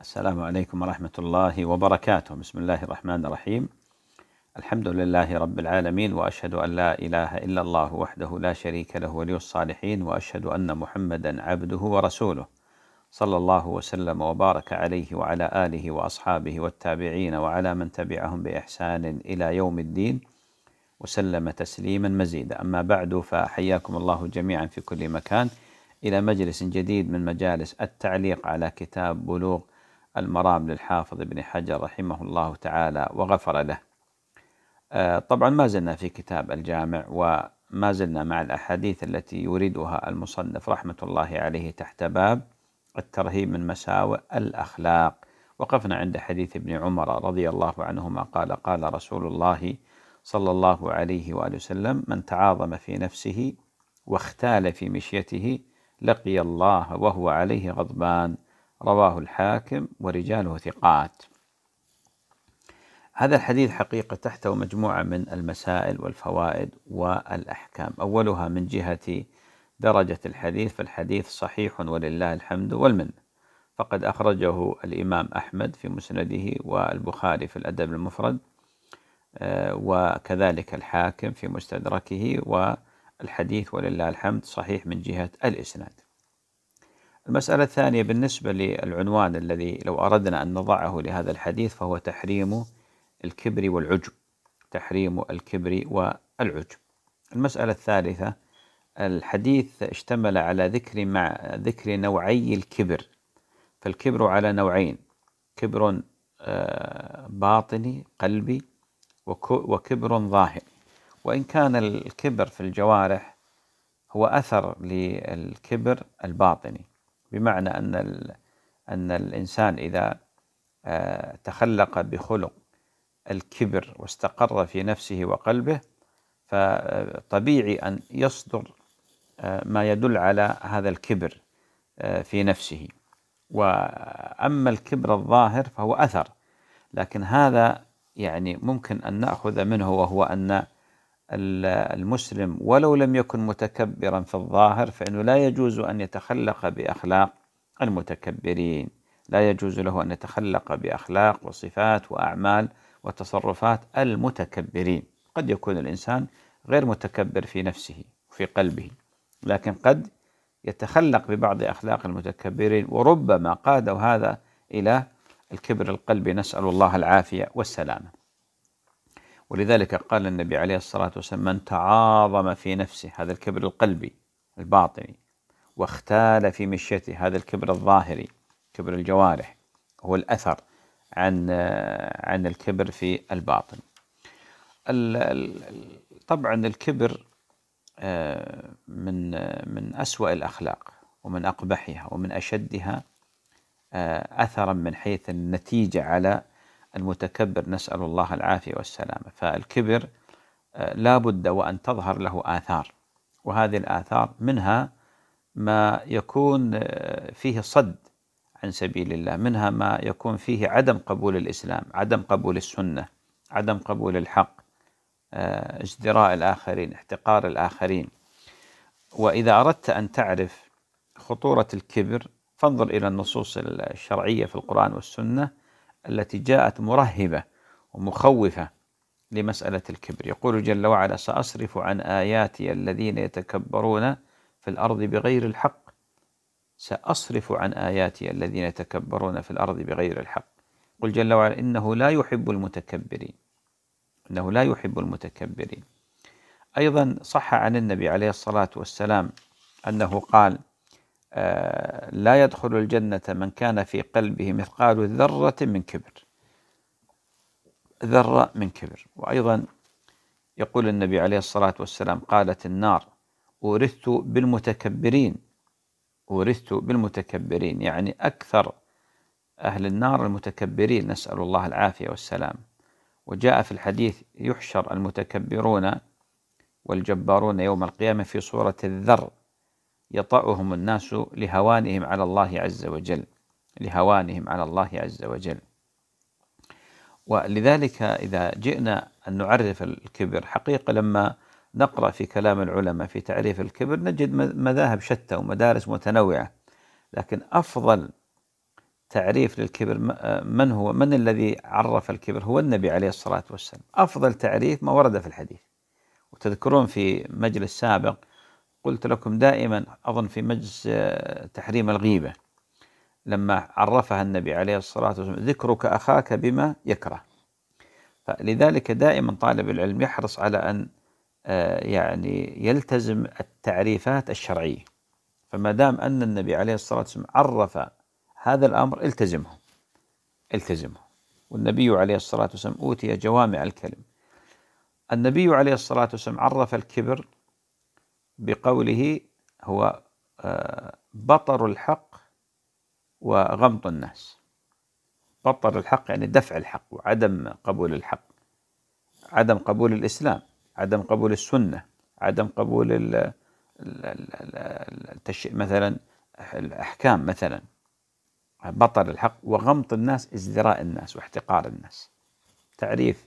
السلام عليكم ورحمة الله وبركاته بسم الله الرحمن الرحيم الحمد لله رب العالمين وأشهد أن لا إله إلا الله وحده لا شريك له ولي الصالحين وأشهد أن محمدا عبده ورسوله صلى الله وسلم وبارك عليه وعلى آله وأصحابه والتابعين وعلى من تبعهم بإحسان إلى يوم الدين وسلم تسليما مزيدا أما بعد فحياكم الله جميعا في كل مكان إلى مجلس جديد من مجالس التعليق على كتاب بلوغ المرام للحافظ ابن حجر رحمه الله تعالى وغفر له آه، طبعا ما زلنا في كتاب الجامع وما زلنا مع الأحاديث التي يريدها المصنف رحمة الله عليه تحت باب الترهيب من مساوئ الأخلاق وقفنا عند حديث ابن عمر رضي الله عنهما قال قال رسول الله صلى الله عليه وآله وسلم من تعاظم في نفسه واختال في مشيته لقي الله وهو عليه غضبان رواه الحاكم ورجاله ثقات هذا الحديث حقيقة تحته مجموعة من المسائل والفوائد والأحكام أولها من جهة درجة الحديث فالحديث صحيح ولله الحمد والمنة فقد أخرجه الإمام أحمد في مسنده والبخاري في الأدب المفرد آه، وكذلك الحاكم في مستدركه والحديث ولله الحمد صحيح من جهة الإسناد المسألة الثانية بالنسبة للعنوان الذي لو أردنا أن نضعه لهذا الحديث فهو تحريم الكبر والعجب تحريم الكبر والعجب المسألة الثالثة الحديث اشتمل على ذكر مع ذكر نوعي الكبر فالكبر على نوعين كبر آه، باطني قلبي وكبر ظاهر وإن كان الكبر في الجوارح هو أثر للكبر الباطني بمعنى أن أن الإنسان إذا آه، تخلق بخلق الكبر واستقر في نفسه وقلبه فطبيعي أن يصدر آه، ما يدل على هذا الكبر آه، في نفسه وأما الكبر الظاهر فهو أثر لكن هذا يعني ممكن أن نأخذ منه وهو أن المسلم ولو لم يكن متكبرا في الظاهر فإنه لا يجوز أن يتخلق بأخلاق المتكبرين لا يجوز له أن يتخلق بأخلاق وصفات وأعمال وتصرفات المتكبرين قد يكون الإنسان غير متكبر في نفسه وفي قلبه لكن قد يتخلق ببعض أخلاق المتكبرين وربما قاد هذا إلى الكبر القلبي نسأل الله العافية والسلامة ولذلك قال النبي عليه الصلاة والسلام من تعاظم في نفسه هذا الكبر القلبي الباطني واختال في مشيته هذا الكبر الظاهري كبر الجوارح هو الأثر عن عن الكبر في الباطن طبعا الكبر آه، من من أسوأ الأخلاق ومن أقبحها ومن أشدها آه، أثرا من حيث النتيجة على المتكبر نسأل الله العافية والسلامة فالكبر آه، لا بد وأن تظهر له آثار وهذه الآثار منها ما يكون آه، فيه صد عن سبيل الله منها ما يكون فيه عدم قبول الإسلام عدم قبول السنة عدم قبول الحق آه، ازدراء الآخرين احتقار الآخرين وإذا أردت أن تعرف خطورة الكبر فانظر إلى النصوص الشرعية في القرآن والسنة التي جاءت مرهبة ومخوفة لمسألة الكبر يقول جل وعلا سأصرف عن آياتي الذين يتكبرون في الأرض بغير الحق سأصرف عن آياتي الذين يتكبرون في الأرض بغير الحق قل جل وعلا إنه لا يحب المتكبرين إنه لا يحب المتكبرين أيضا صح عن النبي عليه الصلاة والسلام أنه قال آه، لا يدخل الجنة من كان في قلبه مثقال ذرة من كبر ذرة من كبر وأيضا يقول النبي عليه الصلاة والسلام قالت النار أورثت بالمتكبرين أورثت بالمتكبرين يعني أكثر أهل النار المتكبرين نسأل الله العافية والسلام وجاء في الحديث يحشر المتكبرون والجبارون يوم القيامة في صورة الذر يطأهم الناس لهوانهم على الله عز وجل لهوانهم على الله عز وجل ولذلك إذا جئنا أن نعرف الكبر حقيقة لما نقرأ في كلام العلماء في تعريف الكبر نجد مذاهب شتى ومدارس متنوعة لكن أفضل تعريف للكبر من هو من الذي عرف الكبر هو النبي عليه الصلاة والسلام أفضل تعريف ما ورد في الحديث وتذكرون في مجلس سابق قلت لكم دائما أظن في مجلس آه، تحريم الغيبة لما عرفها النبي عليه الصلاة والسلام ذكرك أخاك بما يكره فلذلك دائما طالب العلم يحرص على أن آه، يعني يلتزم التعريفات الشرعية فما دام أن النبي عليه الصلاة والسلام عرف هذا الأمر التزمه التزمه والنبي عليه الصلاة والسلام أوتي جوامع الكلم النبي عليه الصلاة والسلام عرف الكبر بقوله هو آه، بطر الحق وغمط الناس بطر الحق يعني دفع الحق وعدم قبول الحق عدم قبول الإسلام عدم قبول السنة عدم قبول مثلا الأحكام مثلا بطل الحق وغمط الناس ازدراء الناس واحتقار الناس تعريف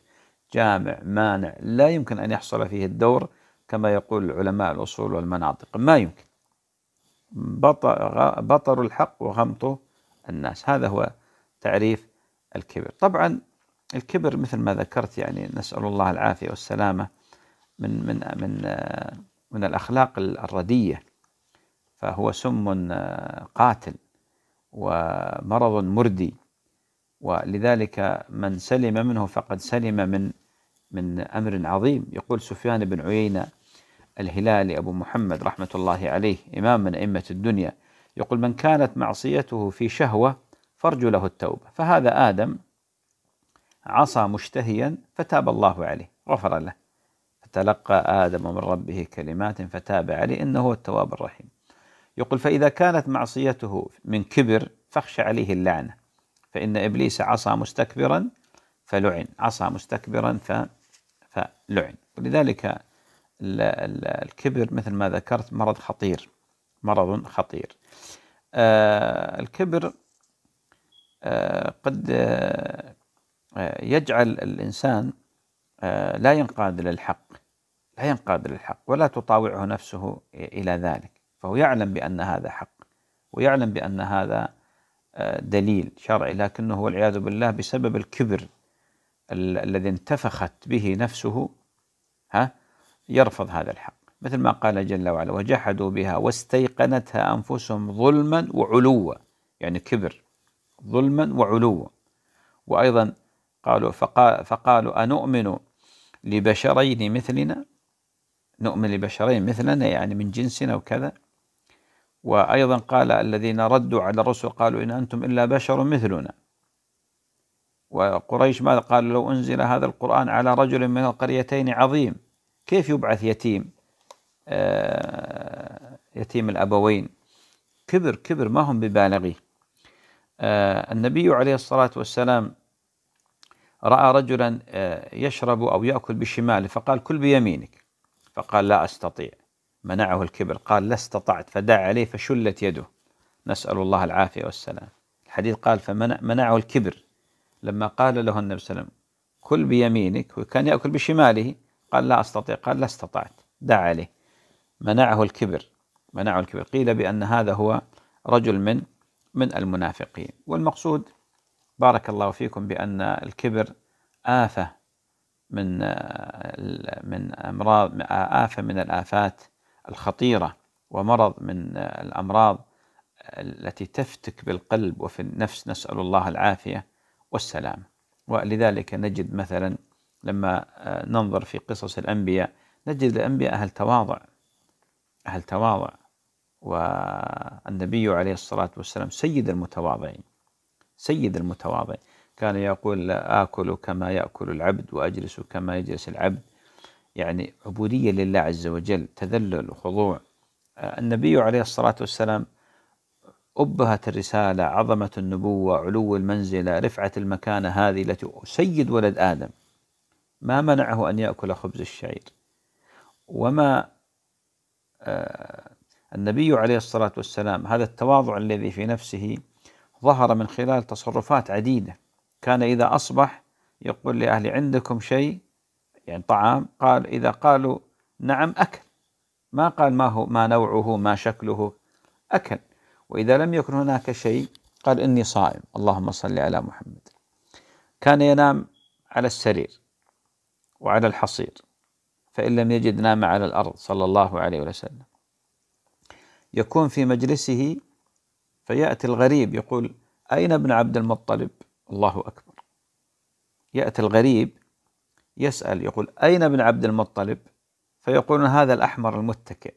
جامع مانع لا يمكن أن يحصل فيه الدور كما يقول علماء الأصول والمناطق ما يمكن بطر الحق وغمط الناس هذا هو تعريف الكبر طبعا الكبر مثل ما ذكرت يعني نسأل الله العافية والسلامة من من من آه، من الأخلاق الردية فهو سم آه، قاتل ومرض مردي ولذلك من سلم منه فقد سلم من من امر عظيم يقول سفيان بن عيينه الهلالي أبو محمد رحمة الله عليه إمام من أئمة الدنيا يقول من كانت معصيته في شهوة فارجو له التوبة فهذا آدم عصى مشتهيا فتاب الله عليه غفر له فتلقى آدم من ربه كلمات فتاب عليه إنه هو التواب الرحيم يقول فإذا كانت معصيته من كبر فاخشى عليه اللعنة فإن إبليس عصى مستكبرا فلعن عصى مستكبرا فلعن ولذلك الكبر مثل ما ذكرت مرض خطير مرض خطير آه، الكبر آه، قد آه، يجعل الإنسان لا ينقاد للحق لا ينقاد للحق ولا تطاوعه نفسه إلى ذلك فهو يعلم بأن هذا حق ويعلم بأن هذا دليل شرعي لكنه والعياذ بالله بسبب الكبر الذي انتفخت به نفسه ها يرفض هذا الحق مثل ما قال جل وعلا وجحدوا بها واستيقنتها أنفسهم ظلما وعلوا يعني كبر ظلما وعلوا وأيضا قالوا فقالوا أنؤمن لبشرين مثلنا نؤمن لبشرين مثلنا يعني من جنسنا وكذا وأيضا قال الذين ردوا على الرسل قالوا إن أنتم إلا بشر مثلنا وقريش ماذا قالوا لو أنزل هذا القرآن على رجل من القريتين عظيم كيف يبعث يتيم آه، يتيم الأبوين كبر كبر ما هم ببالغيه آه، النبي عليه الصلاة والسلام رأى رجلا آه، يشرب أو يأكل بشماله فقال كل بيمينك فقال لا أستطيع منعه الكبر قال لا استطعت فدعا عليه فشلت يده نسأل الله العافية والسلام الحديث قال فمنعه الكبر لما قال له النبي صلى الله عليه وسلم كل بيمينك وكان يأكل بشماله قال لا أستطيع قال لا استطعت دعا عليه منعه الكبر منعه الكبر قيل بأن هذا هو رجل من من المنافقين والمقصود بارك الله فيكم بأن الكبر آفة من من أمراض آفة من الآفات الخطيرة ومرض من الأمراض التي تفتك بالقلب وفي النفس نسأل الله العافية والسلام ولذلك نجد مثلا لما آه، ننظر في قصص الأنبياء نجد الأنبياء أهل تواضع أهل تواضع والنبي عليه الصلاة والسلام سيد المتواضعين سيد المتواضعين كان يقول آكل كما يأكل العبد وأجلس كما يجلس العبد يعني عبودية لله عز وجل تذلل وخضوع آه، النبي عليه الصلاة والسلام أبهت الرسالة عظمة النبوة علو المنزلة رفعة المكانة هذه التي سيد ولد آدم ما منعه أن يأكل خبز الشعير وما آه، النبي عليه الصلاة والسلام هذا التواضع الذي في نفسه ظهر من خلال تصرفات عديدة كان إذا أصبح يقول لأهل عندكم شيء يعني طعام قال إذا قالوا نعم أكل ما قال ما هو ما نوعه ما شكله أكل وإذا لم يكن هناك شيء قال إني صائم اللهم صل على محمد كان ينام على السرير وعلى الحصير فإن لم يجد نام على الأرض صلى الله عليه وسلم يكون في مجلسه فيأتي الغريب يقول أين ابن عبد المطلب الله أكبر يأتي الغريب يسأل يقول أين ابن عبد المطلب فيقولون هذا الأحمر المتكئ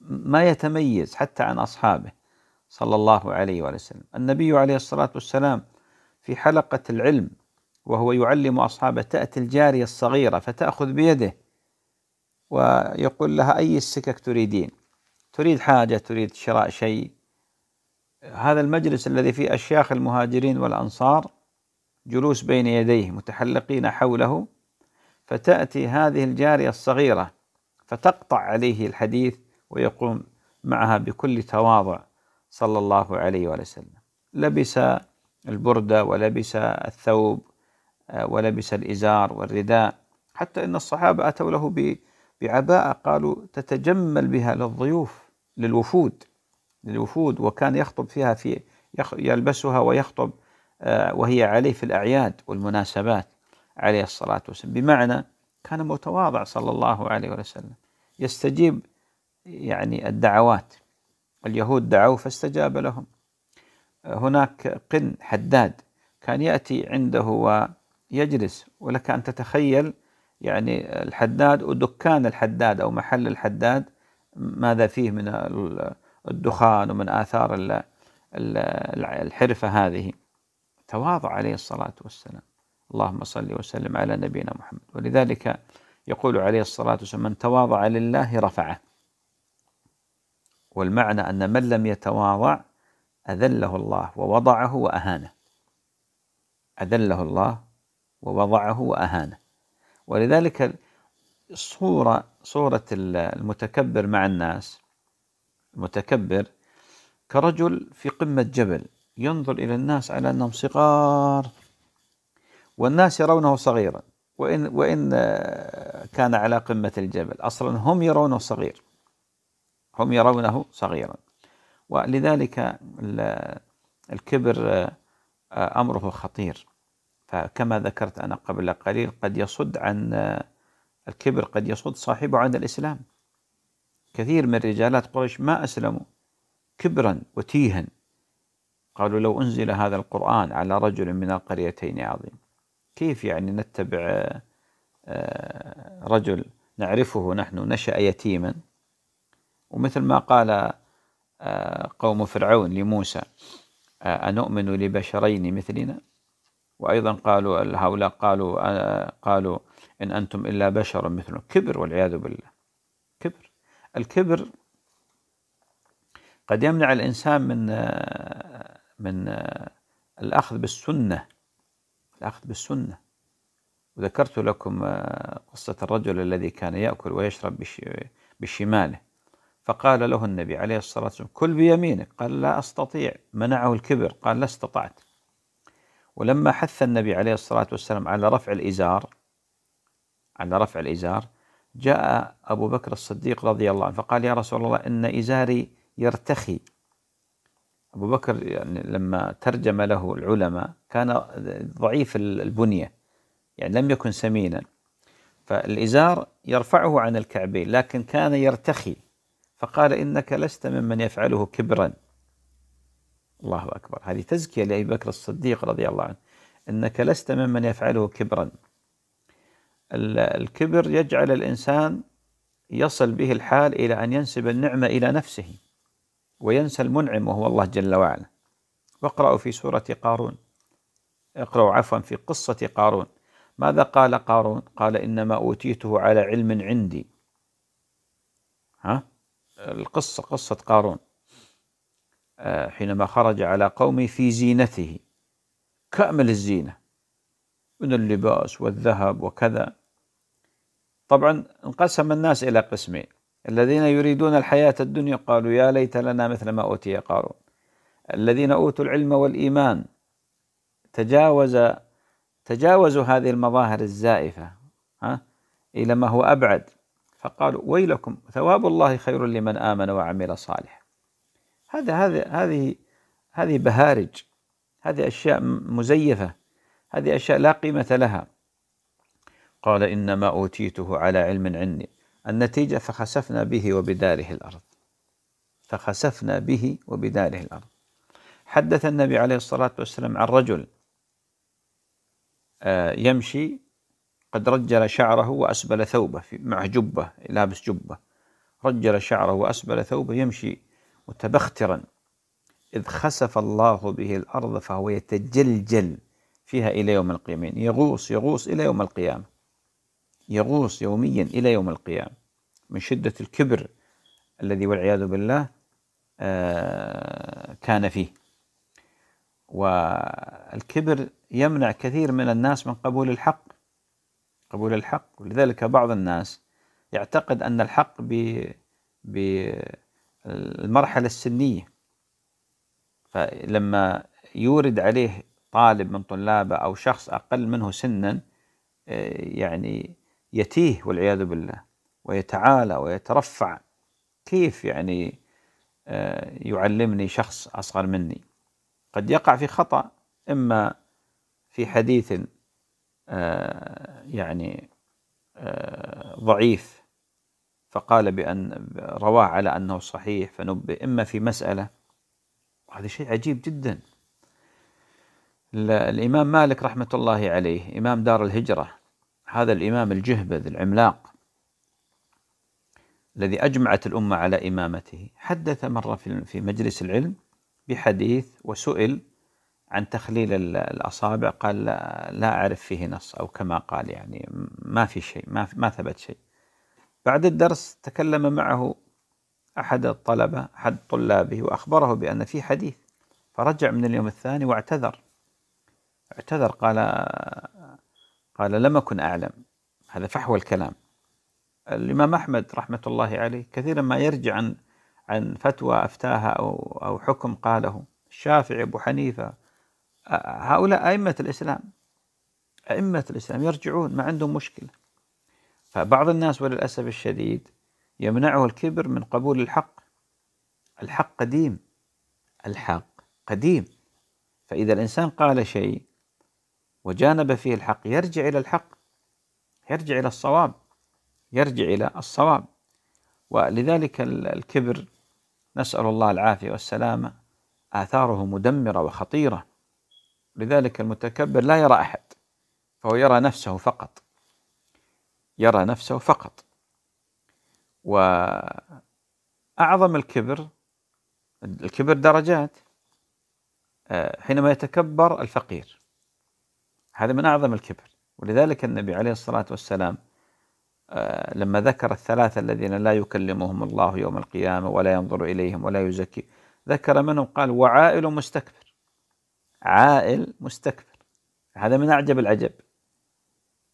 ما يتميز حتى عن أصحابه صلى الله عليه وسلم النبي عليه الصلاة والسلام في حلقة العلم وهو يعلم أصحابه تأتي الجارية الصغيرة فتأخذ بيده ويقول لها أي السكك تريدين تريد حاجة تريد شراء شيء هذا المجلس الذي فيه أشياخ المهاجرين والأنصار جلوس بين يديه متحلقين حوله فتأتي هذه الجارية الصغيرة فتقطع عليه الحديث ويقوم معها بكل تواضع صلى الله عليه وسلم لبس البردة ولبس الثوب ولبس الإزار والرداء حتى إن الصحابة أتوا له بعباءة قالوا تتجمل بها للضيوف للوفود للوفود وكان يخطب فيها في يلبسها ويخطب آه، وهي عليه في الأعياد والمناسبات عليه الصلاة والسلام بمعنى كان متواضع صلى الله عليه وسلم يستجيب يعني الدعوات اليهود دعوا فاستجاب لهم هناك قن حداد كان يأتي عنده و يجلس ولك أن تتخيل يعني الحداد ودكان الحداد أو محل الحداد ماذا فيه من الدخان ومن آثار الحرفة هذه تواضع عليه الصلاة والسلام اللهم صل وسلم على نبينا محمد ولذلك يقول عليه الصلاة والسلام من تواضع لله رفعه والمعنى أن من لم يتواضع أذله الله ووضعه وأهانه أذله الله ووضعه وأهانه ولذلك صورة صورة المتكبر مع الناس المتكبر كرجل في قمة جبل ينظر إلى الناس على أنهم صغار والناس يرونه صغيرا وإن وإن كان على قمة الجبل أصلا هم يرونه صغير هم يرونه صغيرا ولذلك الكبر أمره خطير فكما ذكرت أنا قبل قليل قد يصد عن الكبر قد يصد صاحبه عن الإسلام كثير من رجالات قريش ما أسلموا كبرا وتيها قالوا لو أنزل هذا القرآن على رجل من القريتين عظيم كيف يعني نتبع آه، آه، رجل نعرفه نحن نشأ يتيما ومثل ما قال آه، قوم فرعون لموسى أنؤمن لبشرين مثلنا وأيضا قالوا هؤلاء قالوا آه، قالوا إن أنتم إلا بشر مثل كبر والعياذ بالله كبر الكبر قد يمنع الإنسان من آه، من آه، الأخذ بالسنة الأخذ بالسنة وذكرت لكم قصة الرجل الذي كان يأكل ويشرب بشماله فقال له النبي عليه الصلاة والسلام كل بيمينك قال لا أستطيع منعه الكبر قال لا استطعت ولما حث النبي عليه الصلاة والسلام على رفع الإزار على رفع الإزار جاء أبو بكر الصديق رضي الله عنه فقال يا رسول الله إن إزاري يرتخي أبو بكر يعني لما ترجم له العلماء كان ضعيف البنية يعني لم يكن سمينا فالإزار يرفعه عن الكعبين لكن كان يرتخي فقال إنك لست ممن يفعله كبرا الله أكبر هذه تزكية لأبي بكر الصديق رضي الله عنه أنك لست ممن يفعله كبرا الكبر يجعل الإنسان يصل به الحال إلى أن ينسب النعمة إلى نفسه وينسى المنعم وهو الله جل وعلا واقرأوا في سورة قارون اقرأوا عفوا في قصة قارون ماذا قال قارون قال إنما أوتيته على علم عندي ها القصة قصة قارون آه، حينما خرج على قومه في زينته كامل الزينه من اللباس والذهب وكذا طبعا انقسم الناس الى قسمين الذين يريدون الحياه الدنيا قالوا يا ليت لنا مثل ما اوتي قارون الذين اوتوا العلم والايمان تجاوز تجاوزوا هذه المظاهر الزائفه ها الى ما هو ابعد فقالوا ويلكم ثواب الله خير لمن امن وعمل صالحا هذا هذا هذه هذه بهارج هذه أشياء مزيفة هذه أشياء لا قيمة لها قال إنما أوتيته على علم عندي النتيجة فخسفنا به وبداره الأرض فخسفنا به وبداره الأرض حدث النبي عليه الصلاة والسلام عن رجل آه، يمشي قد رجل شعره وأسبل ثوبه مع جبة لابس جبة رجل شعره وأسبل ثوبه يمشي متبخترا إذ خسف الله به الأرض فهو يتجلجل فيها إلى يوم القيامة يغوص يغوص إلى يوم القيامة يغوص يوميا إلى يوم القيامة من شدة الكبر الذي والعياذ بالله آه، كان فيه والكبر يمنع كثير من الناس من قبول الحق قبول الحق ولذلك بعض الناس يعتقد أن الحق ب ب المرحلة السنية فلما يورد عليه طالب من طلابه أو شخص أقل منه سنا يعني يتيه والعياذ بالله ويتعالى ويترفع كيف يعني يعلمني شخص أصغر مني قد يقع في خطأ إما في حديث يعني ضعيف فقال بأن رواه على أنه صحيح فنبه إما في مسألة وهذا شيء عجيب جدا الإمام مالك رحمة الله عليه إمام دار الهجرة هذا الإمام الجهبذ العملاق الذي أجمعت الأمة على إمامته حدث مرة في مجلس العلم بحديث وسئل عن تخليل الأصابع قال لا, لا أعرف فيه نص أو كما قال يعني ما في شيء ما, ما ثبت شيء بعد الدرس تكلم معه أحد الطلبة أحد طلابه وأخبره بأن في حديث فرجع من اليوم الثاني واعتذر اعتذر قال قال لم أكن أعلم هذا فحوى الكلام الإمام أحمد رحمة الله عليه كثيرا ما يرجع عن عن فتوى أفتاها أو أو حكم قاله الشافعي أبو حنيفة هؤلاء أئمة الإسلام أئمة الإسلام يرجعون ما عندهم مشكلة فبعض الناس وللأسف الشديد يمنعه الكبر من قبول الحق الحق قديم الحق قديم فإذا الإنسان قال شيء وجانب فيه الحق يرجع إلى الحق يرجع إلى الصواب يرجع إلى الصواب ولذلك الكبر نسأل الله العافية والسلامة آثاره مدمرة وخطيرة لذلك المتكبر لا يرى أحد فهو يرى نفسه فقط يرى نفسه فقط وأعظم الكبر الكبر درجات آه، حينما يتكبر الفقير هذا من أعظم الكبر ولذلك النبي عليه الصلاة والسلام آه، لما ذكر الثلاثة الذين لا يكلمهم الله يوم القيامة ولا ينظر إليهم ولا يزكي ذكر منهم قال وعائل مستكبر عائل مستكبر هذا من أعجب العجب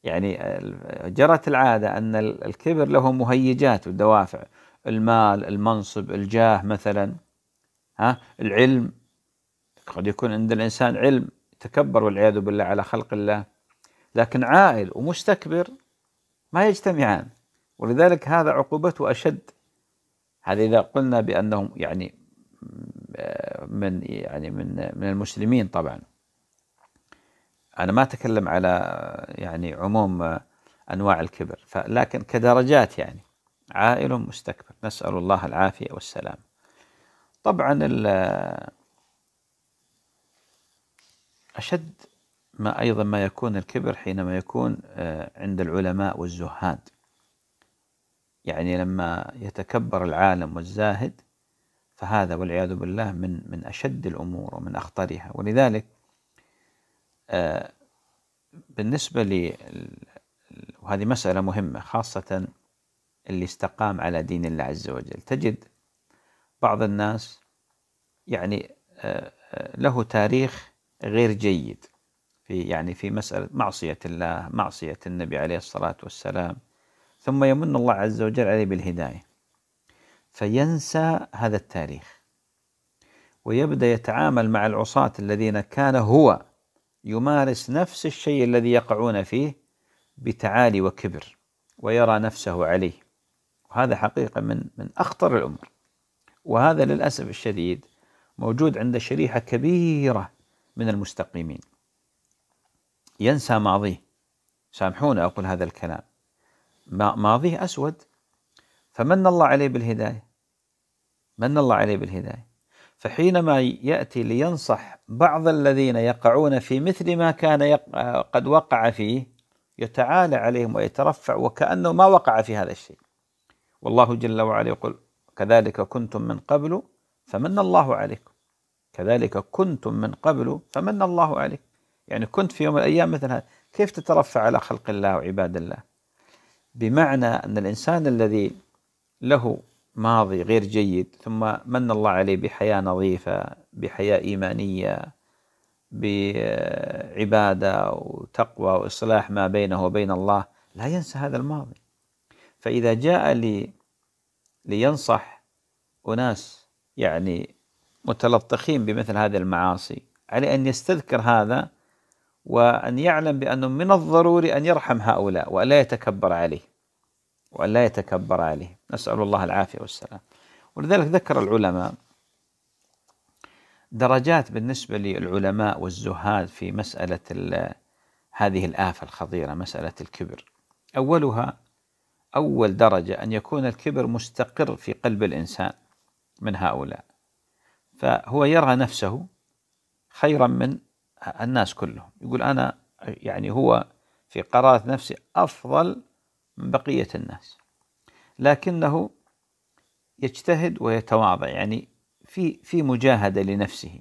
يعني جرت العادة أن الكبر له مهيجات ودوافع المال المنصب الجاه مثلا ها العلم قد يكون عند الإنسان علم تكبر والعياذ بالله على خلق الله لكن عائل ومستكبر ما يجتمعان ولذلك هذا عقوبته أشد هذا إذا قلنا بأنهم يعني آه، من يعني من من المسلمين طبعا أنا ما أتكلم على يعني عموم أنواع الكبر لكن كدرجات يعني عائل مستكبر نسأل الله العافية والسلام طبعا أشد ما أيضا ما يكون الكبر حينما يكون آه، عند العلماء والزهاد يعني لما يتكبر العالم والزاهد فهذا والعياذ بالله من من أشد الأمور ومن أخطرها ولذلك آه، بالنسبة لي وهذه مسألة مهمة خاصة اللي استقام على دين الله عز وجل تجد بعض الناس يعني آه، آه، له تاريخ غير جيد في يعني في مسألة معصية الله معصية النبي عليه الصلاة والسلام ثم يمن الله عز وجل عليه بالهداية فينسى هذا التاريخ ويبدأ يتعامل مع العصاة الذين كان هو يمارس نفس الشيء الذي يقعون فيه بتعالي وكبر ويرى نفسه عليه وهذا حقيقة من من أخطر الأمور وهذا للأسف الشديد موجود عند شريحة كبيرة من المستقيمين ينسى ماضيه سامحونا أقول هذا الكلام ماضيه أسود فمن الله عليه بالهداية من الله عليه بالهداية فحينما ياتي لينصح بعض الذين يقعون في مثل ما كان يق... قد وقع فيه يتعالى عليهم ويترفع وكانه ما وقع في هذا الشيء. والله جل وعلا يقول: كذلك كنتم من قبل فمن الله عليكم. كذلك كنتم من قبل فمن الله عليكم. يعني كنت في يوم من الايام مثل هذا، كيف تترفع على خلق الله وعباد الله؟ بمعنى ان الانسان الذي له ماضي غير جيد ثم من الله عليه بحياة نظيفة بحياة إيمانية بعبادة وتقوى وإصلاح ما بينه وبين الله لا ينسى هذا الماضي فإذا جاء لي لينصح أناس يعني متلطخين بمثل هذه المعاصي عليه أن يستذكر هذا وأن يعلم بأنه من الضروري أن يرحم هؤلاء وأن لا يتكبر عليه لا يتكبر عليه نسأل الله العافية والسلام ولذلك ذكر العلماء درجات بالنسبة للعلماء والزهاد في مسألة هذه الآفة الخطيرة مسألة الكبر أولها أول درجة أن يكون الكبر مستقر في قلب الإنسان من هؤلاء فهو يرى نفسه خيرا من الناس كلهم يقول أنا يعني هو في قرارة نفسي أفضل من بقية الناس لكنه يجتهد ويتواضع يعني في في مجاهده لنفسه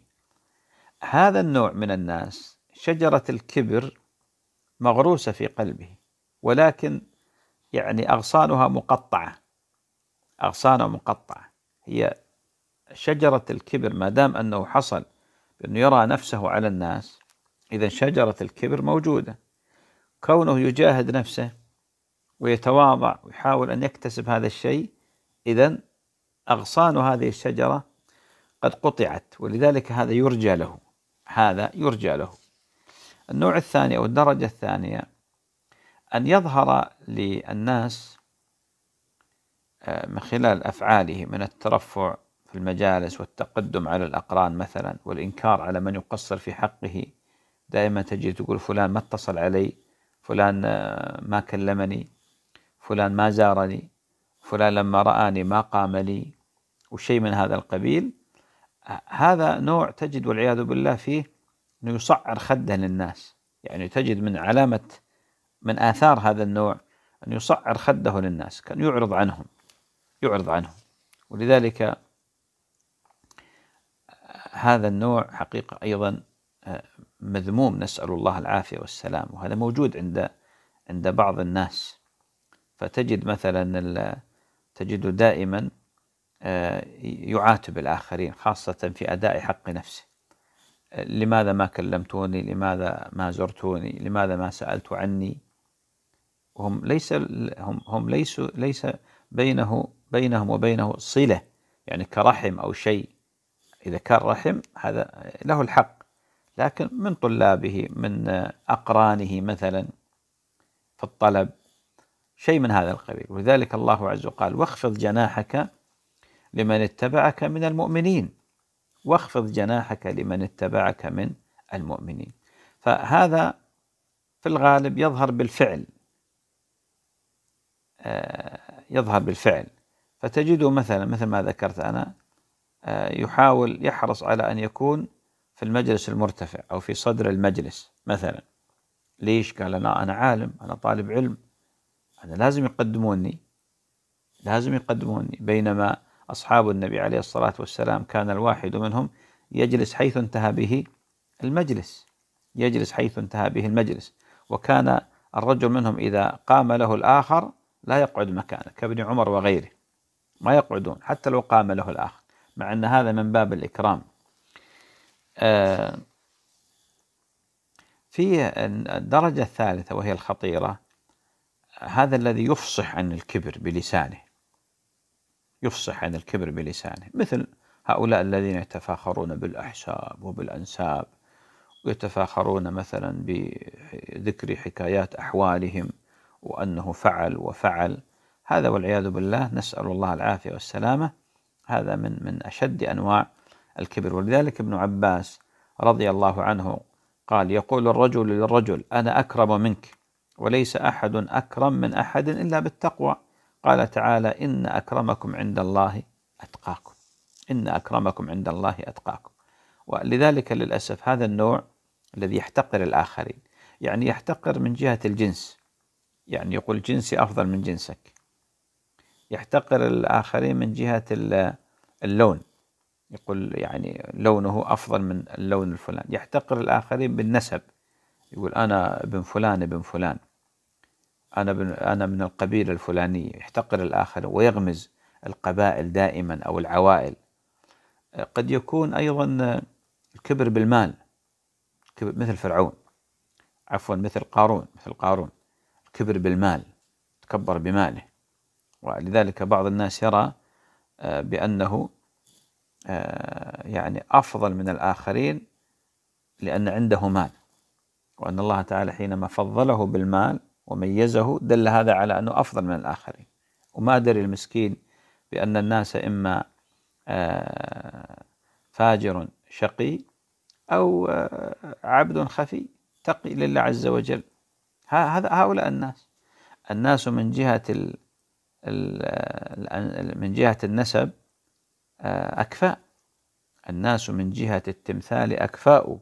هذا النوع من الناس شجره الكبر مغروسه في قلبه ولكن يعني اغصانها مقطعه اغصانها مقطعه هي شجره الكبر ما دام انه حصل بانه يرى نفسه على الناس اذا شجره الكبر موجوده كونه يجاهد نفسه ويتواضع ويحاول أن يكتسب هذا الشيء إذا أغصان هذه الشجرة قد قطعت ولذلك هذا يرجى له هذا يرجى له النوع الثاني أو الدرجة الثانية أن يظهر للناس آه، من خلال أفعاله من الترفع في المجالس والتقدم على الأقران مثلا والإنكار على من يقصر في حقه دائما تجي تقول فلان ما اتصل علي فلان آه، ما كلمني فلان ما زارني فلان لما رآني ما قام لي وشيء من هذا القبيل هذا نوع تجد والعياذ بالله فيه أنه يصعر خده للناس يعني تجد من علامة من آثار هذا النوع أن يصعر خده للناس كان يعرض عنهم يعرض عنهم ولذلك هذا النوع حقيقة أيضا مذموم نسأل الله العافية والسلام وهذا موجود عند عند بعض الناس فتجد مثلا تجده دائما آه، يعاتب الآخرين خاصة في أداء حق نفسه آه، لماذا ما كلمتوني لماذا ما زرتوني لماذا ما سألت عني هم ليس هم هم ليسوا ليس بينه بينهم وبينه صلة يعني كرحم أو شيء إذا كان رحم هذا له الحق لكن من طلابه من أقرانه مثلا في الطلب شيء من هذا القبيل ولذلك الله عز وجل قال واخفض جناحك لمن اتبعك من المؤمنين واخفض جناحك لمن اتبعك من المؤمنين فهذا في الغالب يظهر بالفعل آه، يظهر بالفعل فتجده مثلا مثل ما ذكرت أنا آه، يحاول يحرص على أن يكون في المجلس المرتفع أو في صدر المجلس مثلا ليش قال أنا أنا عالم أنا طالب علم أنا لازم يقدموني لازم يقدموني بينما أصحاب النبي عليه الصلاة والسلام كان الواحد منهم يجلس حيث انتهى به المجلس يجلس حيث انتهى به المجلس وكان الرجل منهم إذا قام له الآخر لا يقعد مكانه كابن عمر وغيره ما يقعدون حتى لو قام له الآخر مع أن هذا من باب الإكرام آه، في الدرجة الثالثة وهي الخطيرة هذا الذي يفصح عن الكبر بلسانه يفصح عن الكبر بلسانه مثل هؤلاء الذين يتفاخرون بالأحساب وبالأنساب ويتفاخرون مثلا بذكر حكايات أحوالهم وأنه فعل وفعل هذا والعياذ بالله نسأل الله العافية والسلامة هذا من من أشد أنواع الكبر ولذلك ابن عباس رضي الله عنه قال يقول الرجل للرجل أنا أكرم منك وليس أحد أكرم من أحد إلا بالتقوى قال تعالى إن أكرمكم عند الله أتقاكم إن أكرمكم عند الله أتقاكم ولذلك للأسف هذا النوع الذي يحتقر الآخرين يعني يحتقر من جهة الجنس يعني يقول جنسي أفضل من جنسك يحتقر الآخرين من جهة اللون يقول يعني لونه أفضل من اللون الفلاني يحتقر الآخرين بالنسب يقول أنا ابن فلان ابن فلان أنا ابن أنا من القبيلة الفلانية يحتقر الآخر ويغمز القبائل دائما أو العوائل قد يكون أيضا الكبر بالمال مثل فرعون عفوا مثل قارون مثل قارون الكبر بالمال تكبر بماله ولذلك بعض الناس يرى آه، بأنه آه، يعني أفضل من الآخرين لأن عنده مال وأن الله تعالى حينما فضله بالمال وميزه دل هذا على أنه أفضل من الآخرين وما دري المسكين بأن الناس إما آه، فاجر شقي أو آه، عبد خفي تقي لله عز وجل هذا هؤلاء الناس الناس من جهة آه، من جهة النسب أكفاء الناس من جهة التمثال أكفاء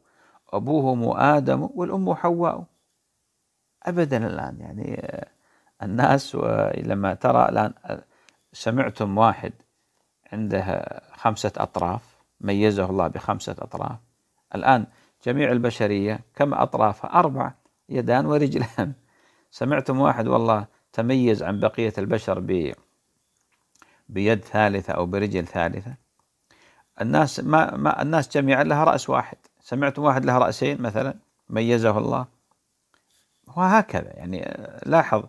أبوهم آدم والأم حواء أبدا الآن يعني آه، الناس لما ترى الآن آه، سمعتم واحد عنده خمسة أطراف ميزه الله بخمسة أطراف الآن جميع البشرية كم أطرافها أربعة يدان ورجلان سمعتم واحد والله تميز عن بقية البشر ب بيد ثالثة أو برجل ثالثة الناس ما, ما الناس جميعا لها رأس واحد سمعتم واحد له رأسين مثلا ميزه الله وهكذا يعني لاحظ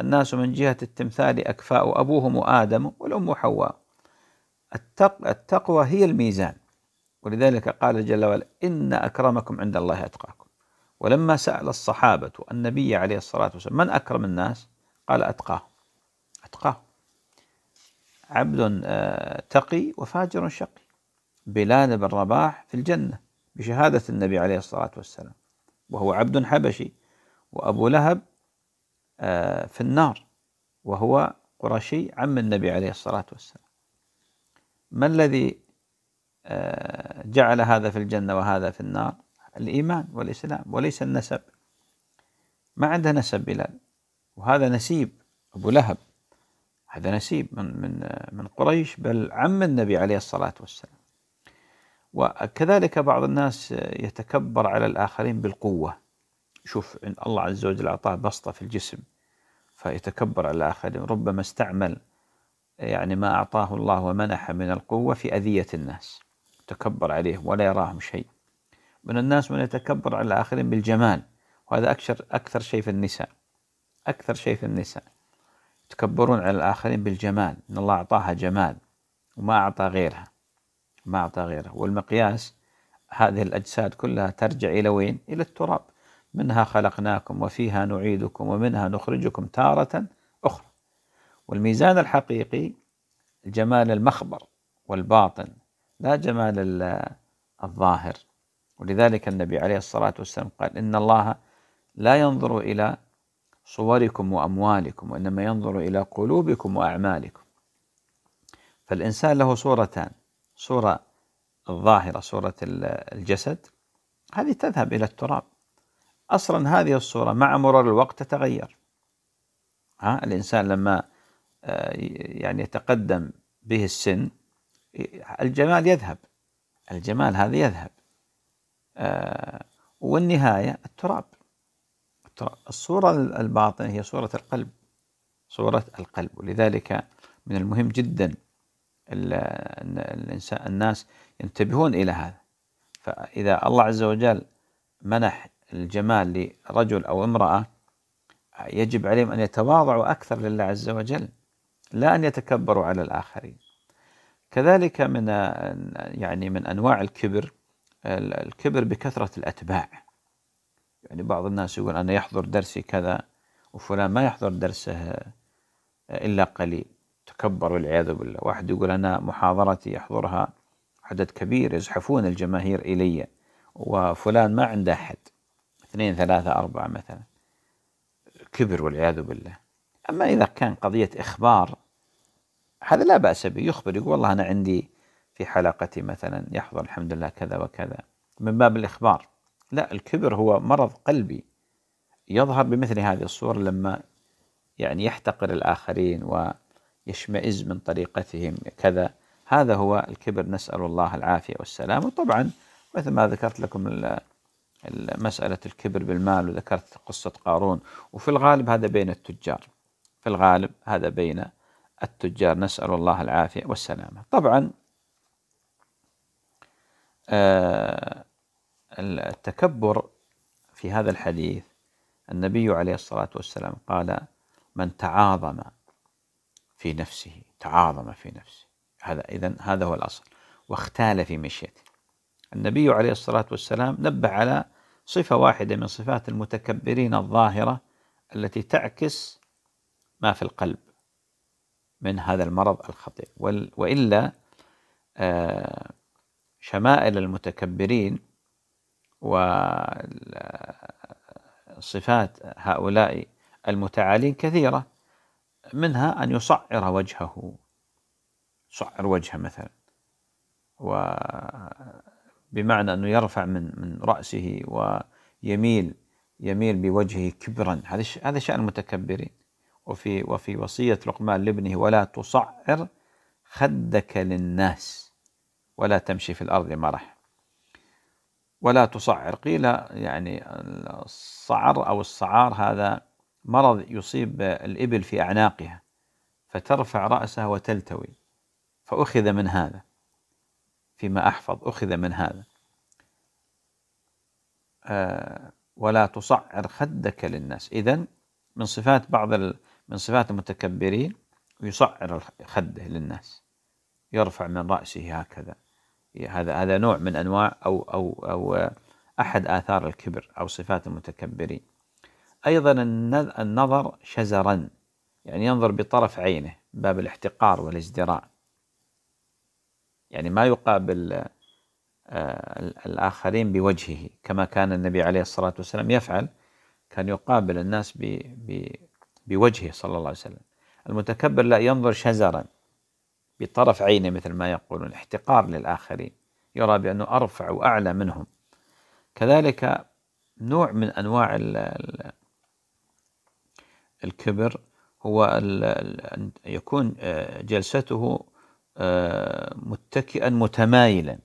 الناس من جهة التمثال أكفاء أبوهم آدم والأم حواء التق... التقوى هي الميزان ولذلك قال جل وعلا إن أكرمكم عند الله أتقاكم ولما سأل الصحابة النبي عليه الصلاة والسلام من أكرم الناس قال أتقاه أتقاه عبد آه، تقي وفاجر شقي بلال بن رباح في الجنة بشهادة النبي عليه الصلاة والسلام وهو عبد حبشي وأبو لهب آه، في النار وهو قرشي عم النبي عليه الصلاة والسلام ما الذي آه، جعل هذا في الجنة وهذا في النار الإيمان والإسلام وليس النسب ما عنده نسب بلال وهذا نسيب أبو لهب هذا نسيب من من آه، من قريش بل عم النبي عليه الصلاة والسلام وكذلك بعض الناس يتكبر على الآخرين بالقوة شوف إن الله عز وجل أعطاه بسطة في الجسم فيتكبر على الآخرين ربما استعمل يعني ما أعطاه الله ومنح من القوة في أذية الناس تكبر عليهم ولا يراهم شيء من الناس من يتكبر على الآخرين بالجمال وهذا أكثر, أكثر شيء في النساء أكثر شيء في النساء يتكبرون على الآخرين بالجمال إن الله أعطاها جمال وما أعطى غيرها ما أعطى غيره والمقياس هذه الأجساد كلها ترجع إلى وين؟ إلى التراب منها خلقناكم وفيها نعيدكم ومنها نخرجكم تارة أخرى والميزان الحقيقي جمال المخبر والباطن لا جمال الظاهر ولذلك النبي عليه الصلاة والسلام قال إن الله لا ينظر إلى صوركم وأموالكم وإنما ينظر إلى قلوبكم وأعمالكم فالإنسان له صورتان صورة الظاهرة صورة الجسد هذه تذهب إلى التراب أصلا هذه الصورة مع مرور الوقت تتغير ها الإنسان لما آه، يعني يتقدم به السن الجمال يذهب الجمال هذا يذهب آه، والنهاية التراب الصورة الباطنة هي صورة القلب صورة القلب ولذلك من المهم جدا الإنسان الناس ينتبهون إلى هذا فإذا الله عز وجل منح الجمال لرجل أو امرأة يجب عليهم أن يتواضعوا أكثر لله عز وجل لا أن يتكبروا على الآخرين كذلك من يعني من أنواع الكبر الكبر بكثرة الأتباع يعني بعض الناس يقول أنا يحضر درسي كذا وفلان ما يحضر درسه إلا قليل تكبر والعياذ بالله واحد يقول أنا محاضرتي يحضرها عدد كبير يزحفون الجماهير إلي وفلان ما عنده أحد اثنين ثلاثة أربعة مثلا كبر والعياذ بالله أما إذا كان قضية إخبار هذا لا بأس به يخبر يقول والله أنا عندي في حلقتي مثلا يحضر الحمد لله كذا وكذا من باب الإخبار لا الكبر هو مرض قلبي يظهر بمثل هذه الصور لما يعني يحتقر الآخرين و يشمئز من طريقتهم كذا هذا هو الكبر نسأل الله العافية والسلام وطبعا مثل ما ذكرت لكم مسألة الكبر بالمال وذكرت قصة قارون وفي الغالب هذا بين التجار في الغالب هذا بين التجار نسأل الله العافية والسلامة طبعا آه، التكبر في هذا الحديث النبي عليه الصلاة والسلام قال من تعاظم في نفسه تعاظم في نفسه هذا إذا هذا هو الأصل واختال في مشيته النبي عليه الصلاة والسلام نبه على صفة واحدة من صفات المتكبرين الظاهرة التي تعكس ما في القلب من هذا المرض الخطير وإلا آه، شمائل المتكبرين وصفات هؤلاء المتعالين كثيره منها أن يصعر وجهه صعر وجهه مثلا وبمعنى أنه يرفع من من رأسه ويميل يميل بوجهه كبرا هذا هذا شأن المتكبرين وفي وفي وصية لقمان لابنه ولا تصعر خدك للناس ولا تمشي في الأرض مرح ولا تصعر قيل يعني الصعر أو الصعار هذا مرض يصيب الإبل في أعناقها فترفع رأسها وتلتوي فأخذ من هذا فيما أحفظ أخذ من هذا أه ولا تصعر خدك للناس إذا من صفات بعض من صفات المتكبرين يصعر خده للناس يرفع من رأسه هكذا هذا هذا نوع من أنواع أو أو أو آه، أحد آثار الكبر أو صفات المتكبرين أيضا النظر شزرا يعني ينظر بطرف عينه باب الاحتقار والازدراء يعني ما يقابل آه، الآخرين بوجهه كما كان النبي عليه الصلاة والسلام يفعل كان يقابل الناس بوجهه صلى الله عليه وسلم المتكبر لا ينظر شزرا بطرف عينه مثل ما يقولون احتقار للآخرين يرى بأنه أرفع وأعلى منهم كذلك نوع من أنواع ال الكبر هو أن يكون آه، جلسته آه، متكئا متمايلا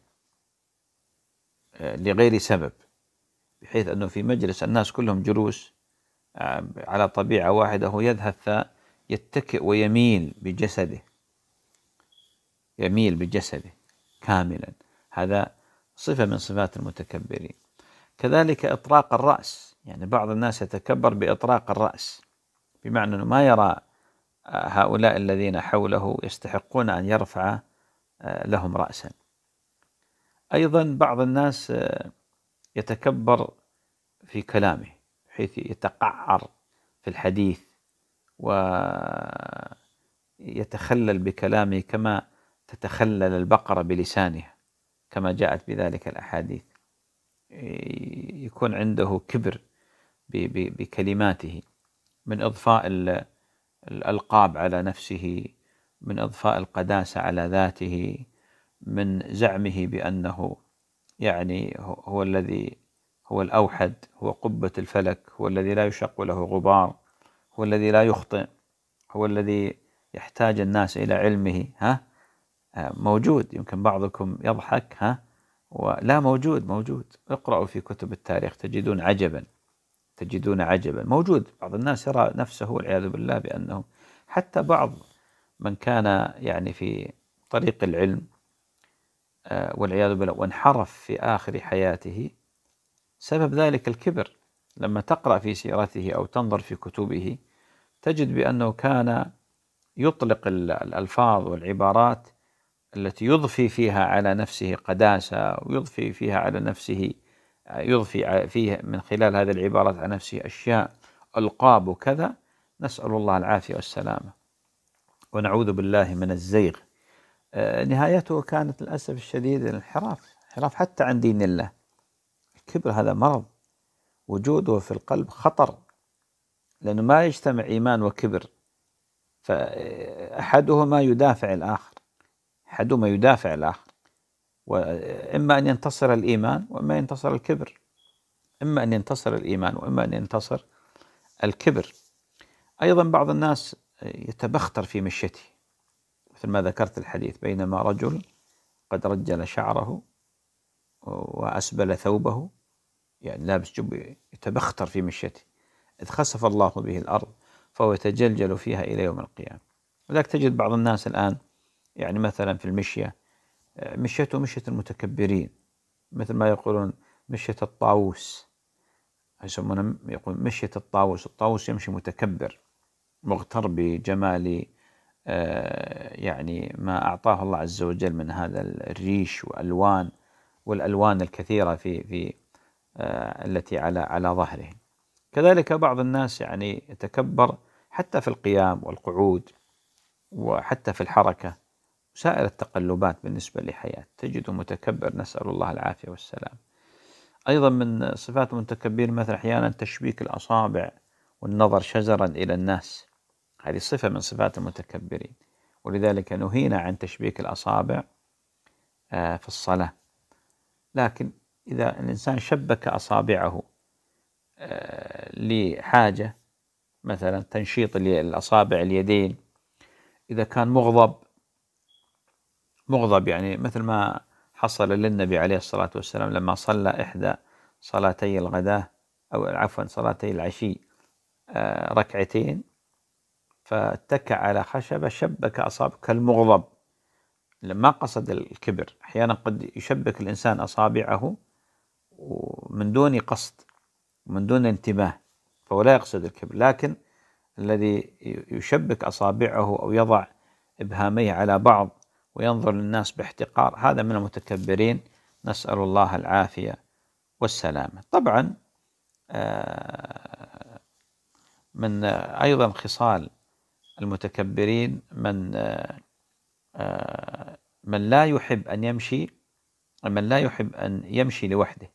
آه، لغير سبب بحيث أنه في مجلس الناس كلهم جلوس على طبيعة واحدة هو يذهب فيتكئ ويميل بجسده يميل بجسده كاملا هذا صفة من صفات المتكبرين كذلك إطراق الرأس يعني بعض الناس يتكبر بإطراق الرأس بمعنى أنه ما يرى آه، هؤلاء الذين حوله يستحقون أن يرفع آه، لهم رأسا أيضا بعض الناس آه، يتكبر في كلامه حيث يتقعر في الحديث ويتخلل بكلامه كما تتخلل البقرة بلسانها كما جاءت بذلك الأحاديث يكون عنده كبر بكلماته من إضفاء الألقاب على نفسه من إضفاء القداسة على ذاته من زعمه بأنه يعني هو الذي هو الأوحد هو قبة الفلك هو الذي لا يشق له غبار هو الذي لا يخطئ هو الذي يحتاج الناس إلى علمه ها آه، موجود يمكن بعضكم يضحك ها ولا موجود موجود اقرأوا في كتب التاريخ تجدون عجبا تجدون عجبا موجود بعض الناس يرى نفسه والعياذ بالله بأنه حتى بعض من كان يعني في طريق العلم آه، والعياذ بالله وانحرف في آخر حياته سبب ذلك الكبر لما تقرأ في سيرته أو تنظر في كتبه تجد بأنه كان يطلق الألفاظ والعبارات التي يضفي فيها على نفسه قداسة ويضفي فيها على نفسه يضفي فيه من خلال هذه العبارات عن نفسه أشياء ألقاب وكذا نسأل الله العافية والسلامة ونعوذ بالله من الزيغ آه، نهايته كانت للأسف الشديد الانحراف انحراف حتى عن دين الله الكبر هذا مرض وجوده في القلب خطر لأنه ما يجتمع إيمان وكبر فأحدهما يدافع الآخر أحدهما يدافع الآخر وإما أن ينتصر الإيمان وإما ينتصر الكبر إما أن ينتصر الإيمان وإما أن ينتصر الكبر أيضا بعض الناس يتبختر في مشيته مثل ما ذكرت الحديث بينما رجل قد رجل شعره وأسبل ثوبه يعني لابس جب يتبختر في مشيته إذ خسف الله به الأرض فهو يتجلجل فيها إلى يوم القيامة ولذلك تجد بعض الناس الآن يعني مثلا في المشية مشيته مشية المتكبرين مثل ما يقولون مشية الطاووس يسمونه يقول مشية الطاووس الطاووس يمشي متكبر مغتر بجمال آه، يعني ما أعطاه الله عز وجل من هذا الريش وألوان والألوان الكثيرة في في آه، التي على على ظهره كذلك بعض الناس يعني يتكبر حتى في القيام والقعود وحتى في الحركه سائر التقلبات بالنسبة لحياة تجده متكبر نسأل الله العافية والسلام أيضا من صفات المتكبرين مثلا أحيانا تشبيك الأصابع والنظر شزرا إلى الناس هذه صفة من صفات المتكبرين ولذلك نهينا عن تشبيك الأصابع آه، في الصلاة لكن إذا الإنسان شبك أصابعه آه، لحاجة مثلا تنشيط الأصابع اليدين إذا كان مغضب مغضب يعني مثل ما حصل للنبي عليه الصلاة والسلام لما صلى إحدى صلاتي الغداة أو عفوا صلاتي العشي آه، ركعتين فاتكى على خشبة شبك أصابعه كالمغضب لما قصد الكبر أحيانا قد يشبك الإنسان أصابعه من دون قصد من دون انتباه فهو لا يقصد الكبر لكن الذي يشبك أصابعه أو يضع إبهاميه على بعض وينظر للناس باحتقار هذا من المتكبرين نسأل الله العافية والسلامة طبعا آه، من آه، أيضا خصال المتكبرين من آه، من لا يحب أن يمشي من لا يحب أن يمشي لوحده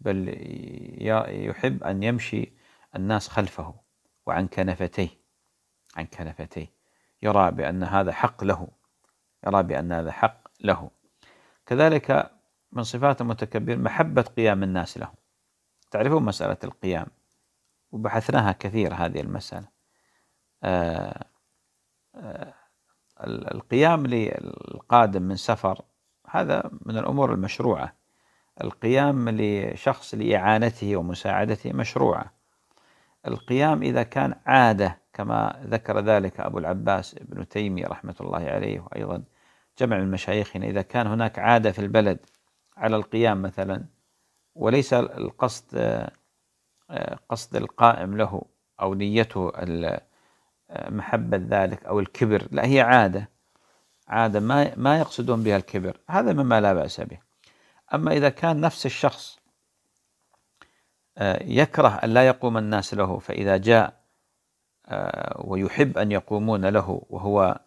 بل يحب أن يمشي الناس خلفه وعن كنفتيه عن كنفتيه يرى بأن هذا حق له يرى بأن هذا حق له كذلك من صفات المتكبر محبة قيام الناس له تعرفون مسألة القيام وبحثناها كثير هذه المسألة آه، آه، القيام للقادم من سفر هذا من الأمور المشروعة القيام لشخص لإعانته ومساعدته مشروعة القيام إذا كان عادة كما ذكر ذلك أبو العباس ابن تيمية رحمة الله عليه وأيضا جمع المشايخ إذا كان هناك عادة في البلد على القيام مثلا وليس القصد قصد القائم له أو نيته محبة ذلك أو الكبر لا هي عادة عادة ما ما يقصدون بها الكبر هذا مما لا بأس به أما إذا كان نفس الشخص آه، يكره أن لا يقوم الناس له فإذا جاء آه، ويحب أن يقومون له وهو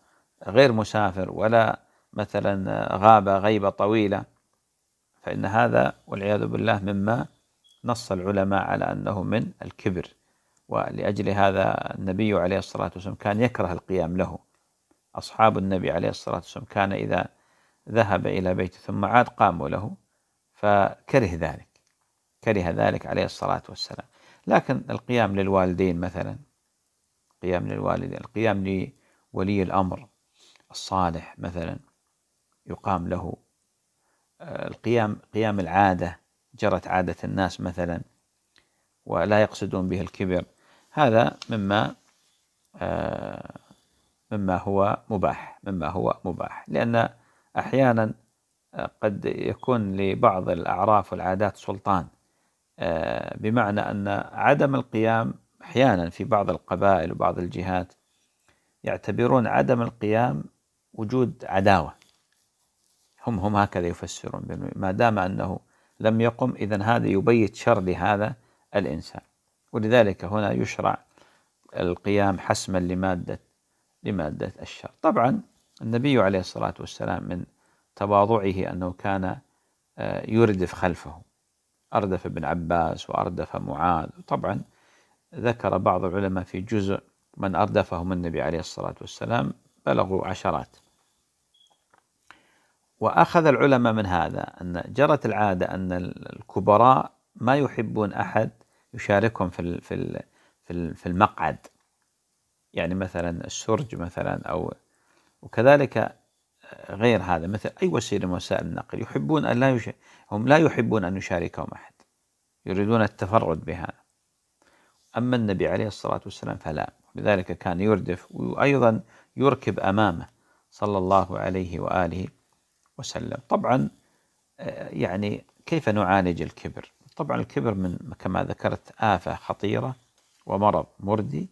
غير مسافر ولا مثلا غاب غيبة طويلة فإن هذا والعياذ بالله مما نص العلماء على أنه من الكبر ولأجل هذا النبي عليه الصلاة والسلام كان يكره القيام له أصحاب النبي عليه الصلاة والسلام كان إذا ذهب إلى بيته ثم عاد قاموا له فكره ذلك كره ذلك عليه الصلاة والسلام لكن القيام للوالدين مثلا القيام للوالد القيام لولي الأمر الصالح مثلا يقام له آه، القيام قيام العادة جرت عادة الناس مثلا ولا يقصدون به الكبر هذا مما آه، مما هو مباح مما هو مباح لأن أحيانا آه، قد يكون لبعض الأعراف والعادات سلطان بمعنى أن عدم القيام أحيانا في بعض القبائل وبعض الجهات يعتبرون عدم القيام وجود عداوة هم هم هكذا يفسرون ما دام أنه لم يقم إذا هذا يبيت شر لهذا الإنسان ولذلك هنا يشرع القيام حسما لمادة لمادة الشر طبعا النبي عليه الصلاة والسلام من تواضعه أنه كان آه، يردف خلفه أردف ابن عباس وأردف معاذ طبعا ذكر بعض العلماء في جزء من أردفهم النبي عليه الصلاة والسلام بلغوا عشرات وأخذ العلماء من هذا أن جرت العادة أن الكبراء ما يحبون أحد يشاركهم في في في المقعد يعني مثلا السرج مثلا أو وكذلك غير هذا مثل أي وسيلة من وسائل النقل يحبون أن لا هم لا يحبون أن يشاركهم أحد يريدون التفرد بهذا أما النبي عليه الصلاة والسلام فلا لذلك كان يردف وأيضا يركب أمامه صلى الله عليه وآله وسلم طبعا آه، يعني كيف نعالج الكبر طبعا الكبر من كما ذكرت آفة خطيرة ومرض مردي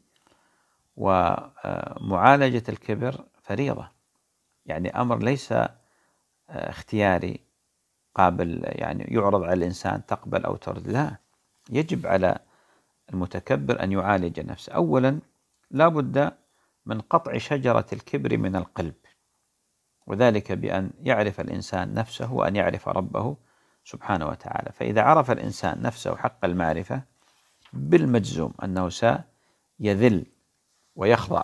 ومعالجة آه، الكبر فريضة يعني أمر ليس آه، اختياري قابل يعني يعرض على الإنسان تقبل أو ترد لا يجب على المتكبر أن يعالج نفسه أولا لا بد من قطع شجرة الكبر من القلب وذلك بأن يعرف الإنسان نفسه وأن يعرف ربه سبحانه وتعالى فإذا عرف الإنسان نفسه حق المعرفة بالمجزوم أنه سيذل ويخضع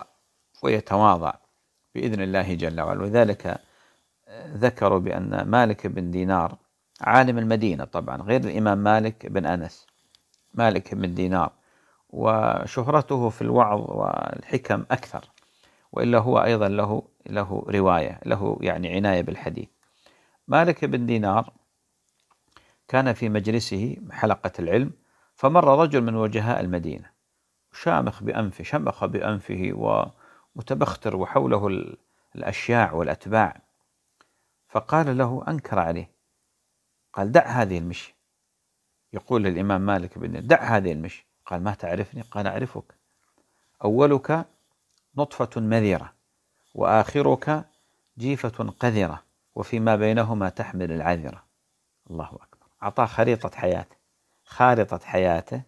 ويتواضع بإذن الله جل وعلا وذلك آه، ذكروا بأن مالك بن دينار عالم المدينة طبعا غير الإمام مالك بن أنس مالك بن دينار وشهرته في الوعظ والحكم أكثر وإلا هو أيضا له له رواية له يعني عناية بالحديث مالك بن دينار كان في مجلسه حلقة العلم فمر رجل من وجهاء المدينة شامخ بأنفه شمخ بأنفه ومتبختر وحوله الأشياع والأتباع فقال له أنكر عليه قال دع هذه المشي يقول الإمام مالك بن دع هذه المشي قال ما تعرفني قال أعرفك أولك نطفة مذرة وآخرك جيفة قذرة وفيما بينهما تحمل العذرة الله أكبر أعطاه خريطة حياته خارطة حياته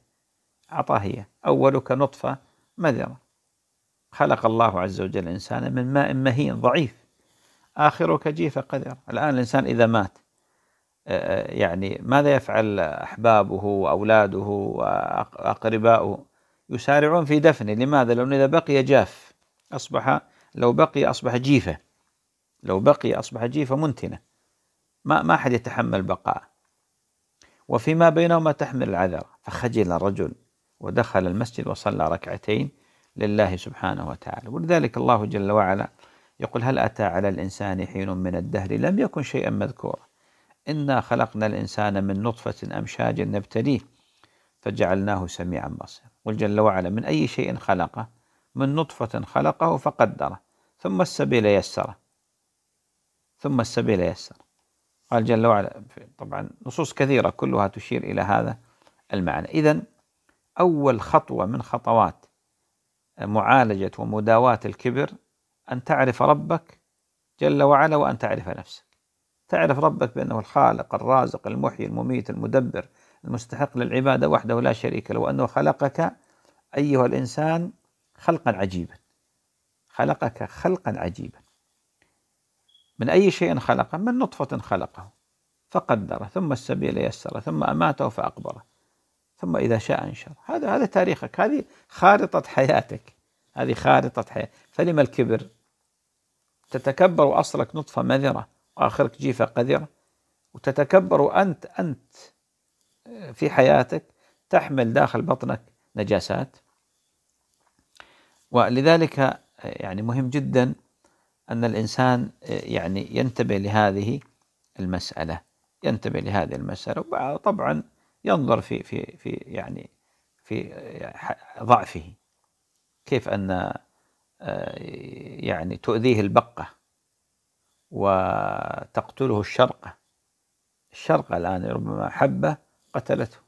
أعطاه هي أولك نطفة مذرة خلق الله عز وجل الإنسان من ماء مهين ضعيف آخرك جيفة قذرة الآن الإنسان إذا مات آه، آه، يعني ماذا يفعل أحبابه وأولاده وأقرباؤه يسارعون في دفنه لماذا؟ لأنه إذا بقي جاف أصبح لو بقي أصبح جيفة لو بقي أصبح جيفة منتنة ما ما أحد يتحمل بقاء وفيما بينهما تحمل العذر فخجل الرجل ودخل المسجد وصلى ركعتين لله سبحانه وتعالى ولذلك الله جل وعلا يقول هل أتى على الإنسان حين من الدهر لم يكن شيئا مذكورا إنا خلقنا الإنسان من نطفة أمشاج نبتليه فجعلناه سميعا بصيرا قل جل وعلا من أي شيء خلقه من نطفة خلقه فقدره ثم السبيل يسره ثم السبيل يسره قال جل وعلا طبعا نصوص كثيرة كلها تشير إلى هذا المعنى إذا أول خطوة من خطوات معالجة ومداواة الكبر أن تعرف ربك جل وعلا وأن تعرف نفسك تعرف ربك بأنه الخالق الرازق المحيي المميت المدبر المستحق للعبادة وحده لا شريك له وأنه خلقك أيها الإنسان خلقا عجيبا خلقك خلقا عجيبا من أي شيء خلقه من نطفة خلقه فقدره ثم السبيل يسره ثم أماته فأقبره ثم إذا شاء أنشر هذا هذا تاريخك هذه خارطة حياتك هذه خارطة حياتك فلما الكبر تتكبر أصلك نطفة مذرة وآخرك جيفة قذرة وتتكبر وانت أنت آه، في حياتك تحمل داخل بطنك نجاسات ولذلك آه، يعني مهم جدا أن الإنسان آه، يعني ينتبه لهذه المسألة ينتبه لهذه المسألة وطبعا ينظر في في في يعني في ضعفه كيف أن يعني تؤذيه البقة وتقتله الشرقة الشرقة الآن ربما حبة قتلته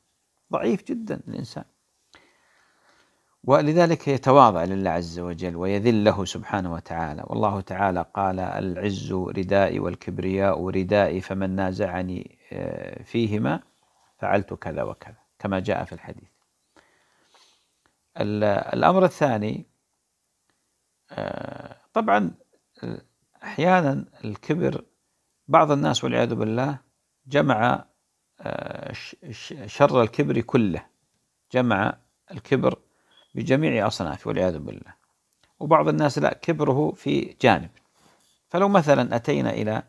ضعيف جدا الإنسان ولذلك يتواضع لله عز وجل ويذل له سبحانه وتعالى والله تعالى قال العز ردائي والكبرياء ردائي فمن نازعني آه، فيهما فعلت كذا وكذا كما جاء في الحديث الأمر الثاني آه، طبعا آه، أحيانا الكبر بعض الناس والعياذ بالله جمع آه، شر الكبر كله جمع الكبر بجميع أصنافه والعياذ بالله وبعض الناس لا كبره في جانب فلو مثلا أتينا إلى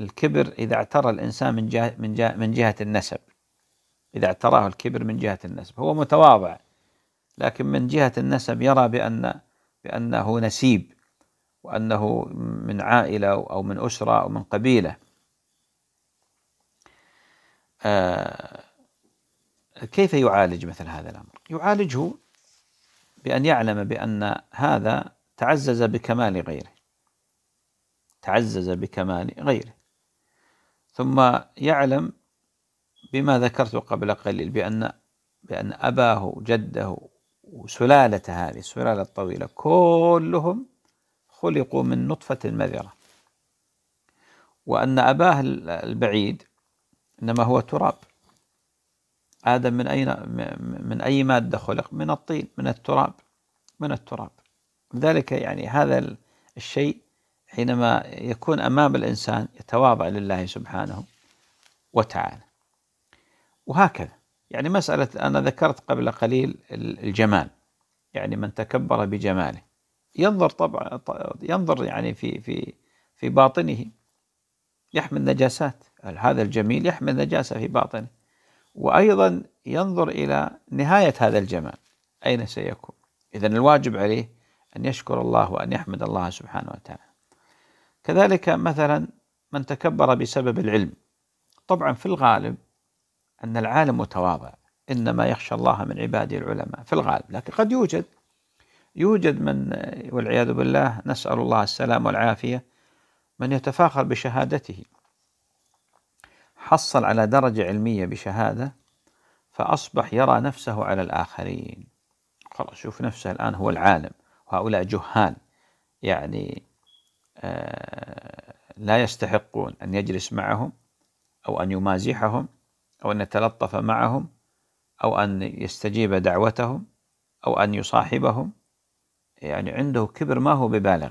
الكبر إذا اعترى الإنسان من جهة, من جهة, من جهة النسب إذا اعتراه الكبر من جهة النسب هو متواضع لكن من جهة النسب يرى بأن بأنه نسيب وأنه من عائلة أو من أسرة أو من قبيلة آه، كيف يعالج مثل هذا الأمر؟ يعالجه بأن يعلم بأن هذا تعزز بكمال غيره تعزز بكمال غيره ثم يعلم بما ذكرت قبل قليل بأن بأن أباه جده وسلالته هذه السلالة الطويلة كلهم خلقوا من نطفة مذرة وأن أباه البعيد إنما هو تراب آدم من أين من أي مادة خلق؟ من الطين من التراب من التراب ذلك يعني هذا الشيء حينما يكون أمام الإنسان يتواضع لله سبحانه وتعالى وهكذا يعني مسألة أنا ذكرت قبل قليل الجمال يعني من تكبر بجماله ينظر طبعا ينظر يعني في في في باطنه يحمل نجاسات هذا الجميل يحمل نجاسة في باطنه وأيضا ينظر إلى نهاية هذا الجمال أين سيكون إذا الواجب عليه أن يشكر الله وأن يحمد الله سبحانه وتعالى كذلك مثلا من تكبر بسبب العلم طبعا في الغالب أن العالم متواضع إنما يخشى الله من عباده العلماء في الغالب لكن قد يوجد يوجد من والعياذ بالله نسأل الله السلام والعافية من يتفاخر بشهادته حصل على درجة علمية بشهادة فأصبح يرى نفسه على الآخرين خلاص شوف نفسه الآن هو العالم وهؤلاء جهال يعني آه لا يستحقون أن يجلس معهم أو أن يمازحهم أو أن يتلطف معهم أو أن يستجيب دعوتهم أو أن يصاحبهم يعني عنده كبر ما هو ببالغ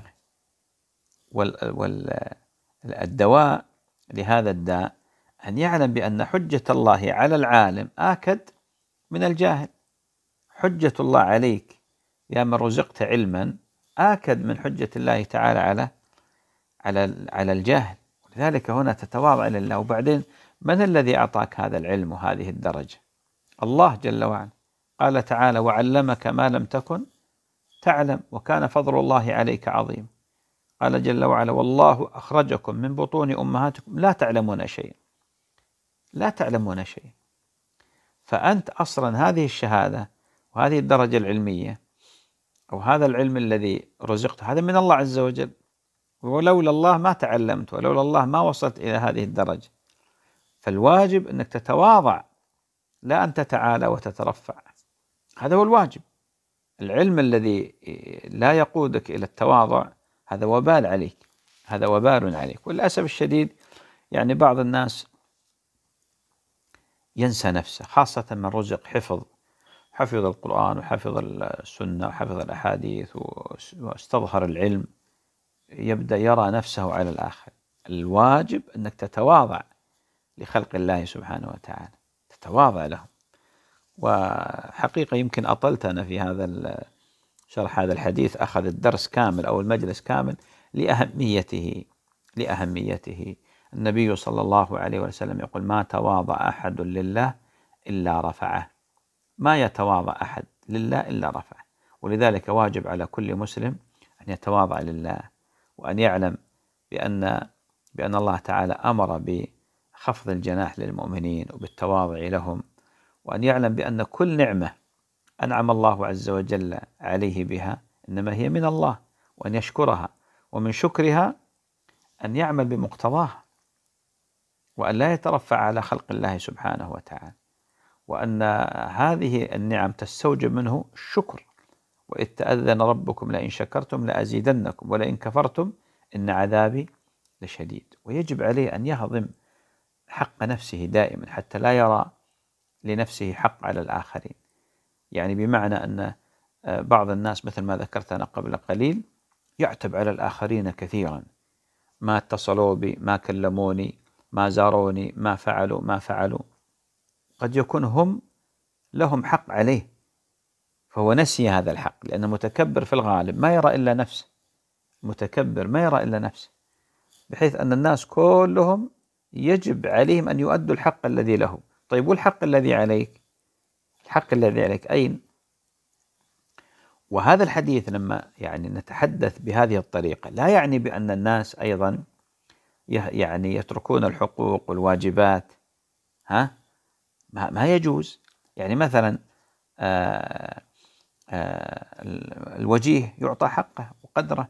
والدواء لهذا الداء أن يعلم بأن حجة الله على العالم آكد من الجاهل حجة الله عليك يا من رزقت علما آكد من حجة الله تعالى على على على الجاهل لذلك هنا تتواضع لله وبعدين من الذي أعطاك هذا العلم وهذه الدرجة الله جل وعلا قال تعالى وعلمك ما لم تكن تعلم وكان فضل الله عليك عظيم قال جل وعلا والله أخرجكم من بطون أمهاتكم لا تعلمون شيئا لا تعلمون شيئا فأنت أصلا هذه الشهادة وهذه الدرجة العلمية أو هذا العلم الذي رزقته هذا من الله عز وجل ولولا الله ما تعلمت ولولا الله ما وصلت إلى هذه الدرجة فالواجب أنك تتواضع لا أن تتعالى وتترفع هذا هو الواجب العلم الذي لا يقودك إلى التواضع هذا وبال عليك هذا وبال عليك وللأسف الشديد يعني بعض الناس ينسى نفسه خاصة من رزق حفظ حفظ القرآن وحفظ السنة وحفظ الأحاديث واستظهر العلم يبدأ يرى نفسه على الآخر الواجب أنك تتواضع لخلق الله سبحانه وتعالى تتواضع لهم وحقيقة يمكن أطلت أنا في هذا شرح هذا الحديث أخذ الدرس كامل أو المجلس كامل لأهميته لأهميته النبي صلى الله عليه وسلم يقول ما تواضع أحد لله إلا رفعه ما يتواضع أحد لله إلا رفعه ولذلك واجب على كل مسلم أن يتواضع لله وأن يعلم بأن بأن الله تعالى أمر بخفض الجناح للمؤمنين وبالتواضع لهم وأن يعلم بأن كل نعمة أنعم الله عز وجل عليه بها إنما هي من الله وأن يشكرها ومن شكرها أن يعمل بمقتضاها وأن لا يترفع على خلق الله سبحانه وتعالى وأن هذه النعم تستوجب منه الشكر وإذ تأذن ربكم لئن شكرتم لأزيدنكم ولئن كفرتم إن عذابي لشديد ويجب عليه أن يهضم حق نفسه دائما حتى لا يرى لنفسه حق على الآخرين يعني بمعنى أن آه، بعض الناس مثل ما ذكرت أنا قبل قليل يعتب على الآخرين كثيرا ما اتصلوا بي ما كلموني ما زاروني ما فعلوا ما فعلوا قد يكون هم لهم حق عليه فهو نسي هذا الحق لأن المتكبر في الغالب ما يرى إلا نفسه متكبر ما يرى إلا نفسه بحيث أن الناس كلهم يجب عليهم أن يؤدوا الحق الذي لهم طيب والحق الذي عليك الحق الذي عليك أين وهذا الحديث لما يعني نتحدث بهذه الطريقة لا يعني بأن الناس أيضا يعني يتركون الحقوق والواجبات ها ما يجوز يعني مثلا آآ آه، آآ آه، الوجيه يعطى حقه وقدره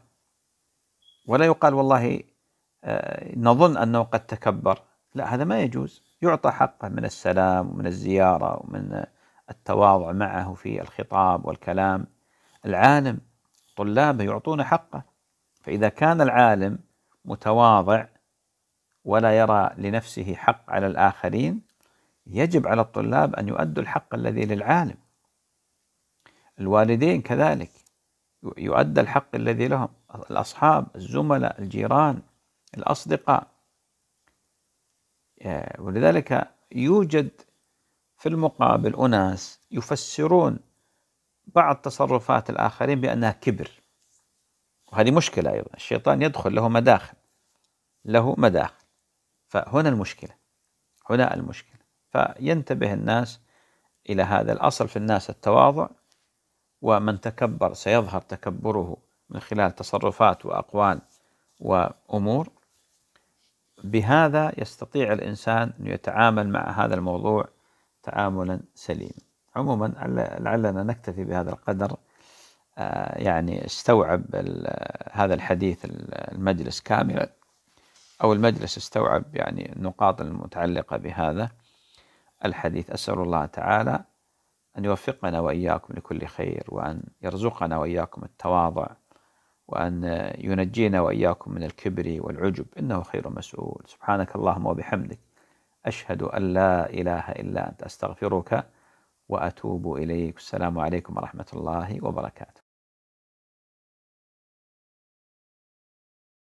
ولا يقال والله آه، نظن أنه قد تكبر لا هذا ما يجوز يعطى حقه من السلام ومن الزيارة ومن التواضع معه في الخطاب والكلام العالم طلابه يعطون حقه فإذا كان العالم متواضع ولا يرى لنفسه حق على الآخرين يجب على الطلاب أن يؤدوا الحق الذي للعالم الوالدين كذلك يؤدى الحق الذي لهم الأصحاب الزملاء الجيران الأصدقاء آه، ولذلك يوجد في المقابل أناس يفسرون بعض تصرفات الآخرين بأنها كبر وهذه مشكلة أيضا الشيطان يدخل له مداخل له مداخل فهنا المشكلة هنا المشكلة فينتبه الناس إلى هذا الأصل في الناس التواضع ومن تكبر سيظهر تكبره من خلال تصرفات وأقوال وأمور بهذا يستطيع الإنسان أن يتعامل مع هذا الموضوع تعاملا سليما عموما لعلنا نكتفي بهذا القدر آه، يعني استوعب هذا الحديث المجلس كاملا أو المجلس استوعب يعني النقاط المتعلقة بهذا الحديث أسأل الله تعالى أن يوفقنا وإياكم لكل خير وأن يرزقنا وإياكم التواضع وأن ينجينا وإياكم من الكبر والعجب إنه خير مسؤول سبحانك اللهم وبحمدك أشهد أن لا إله إلا أنت أستغفرك وأتوب إليك السلام عليكم ورحمة الله وبركاته